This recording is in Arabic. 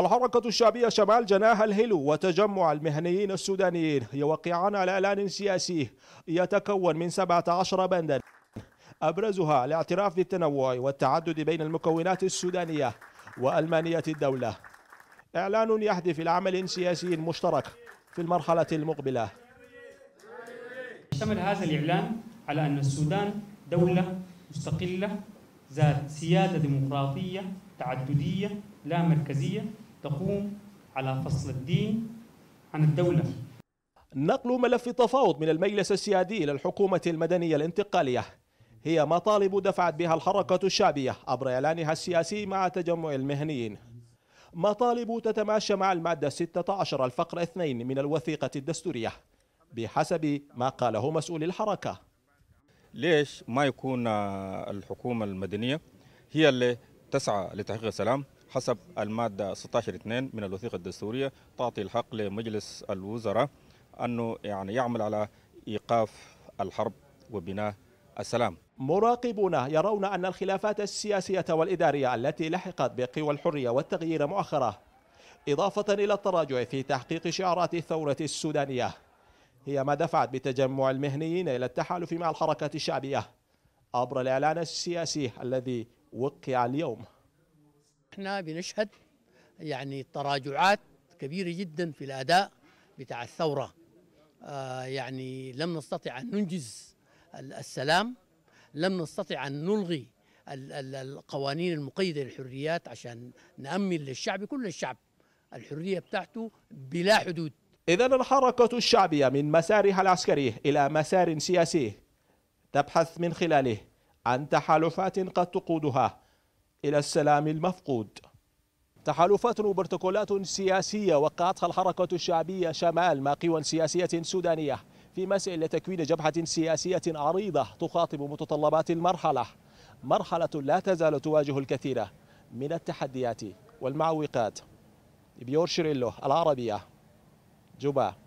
الحركة الشعبية شمال جناح الهلو وتجمع المهنيين السودانيين يوقعان على إعلان سياسي يتكون من 17 بندا أبرزها الاعتراف بالتنوع والتعدد بين المكونات السودانية وألمانية الدولة إعلان يهدف إلى عمل سياسي مشترك في المرحلة المقبلة اشتمل هذا الإعلان على أن السودان دولة مستقلة ذات سيادة ديمقراطية تعددية لا مركزية تقوم على فصل الدين عن الدولة نقل ملف التفاوض من المجلس السيادي إلى الحكومة المدنية الانتقالية هي مطالب دفعت بها الحركة الشعبية عبر إعلانها السياسي مع تجمع المهنيين مطالب تتماشى مع المادة 16 الفقرة 2 من الوثيقة الدستورية بحسب ما قاله مسؤول الحركة ليش ما يكون الحكومة المدنية هي اللي تسعى لتحقيق السلام حسب المادة 16 16-2 من الوثيقة الدستورية تعطي الحق لمجلس الوزراء أنه يعني يعمل على إيقاف الحرب وبناء السلام مراقبون يرون أن الخلافات السياسية والإدارية التي لحقت بقوى الحرية والتغيير مؤخرة إضافة إلى التراجع في تحقيق شعارات الثورة السودانية هي ما دفعت بتجمع المهنيين إلى التحالف مع الحركات الشعبية عبر الإعلان السياسي الذي وقع اليوم احنا بنشهد يعني تراجعات كبيرة جدا في الأداء بتاع الثورة آه، يعني لم نستطع أن ننجز السلام لم نستطع أن نلغي القوانين المقيدة للحريات عشان نأمن للشعب كل الشعب الحرية بتاعته بلا حدود إذا الحركة الشعبية من مسارها العسكري إلى مسار سياسي تبحث من خلاله عن تحالفات قد تقودها إلى السلام المفقود تحالفات وبروتوكولات سياسية وقعتها الحركة الشعبية شمال مع قوى سياسية سودانية في مسعى لتكوين جبهة سياسية عريضة تخاطب متطلبات المرحلة مرحلة لا تزال تواجه الكثير من التحديات والمعوقات بيور شريلو العربية جباه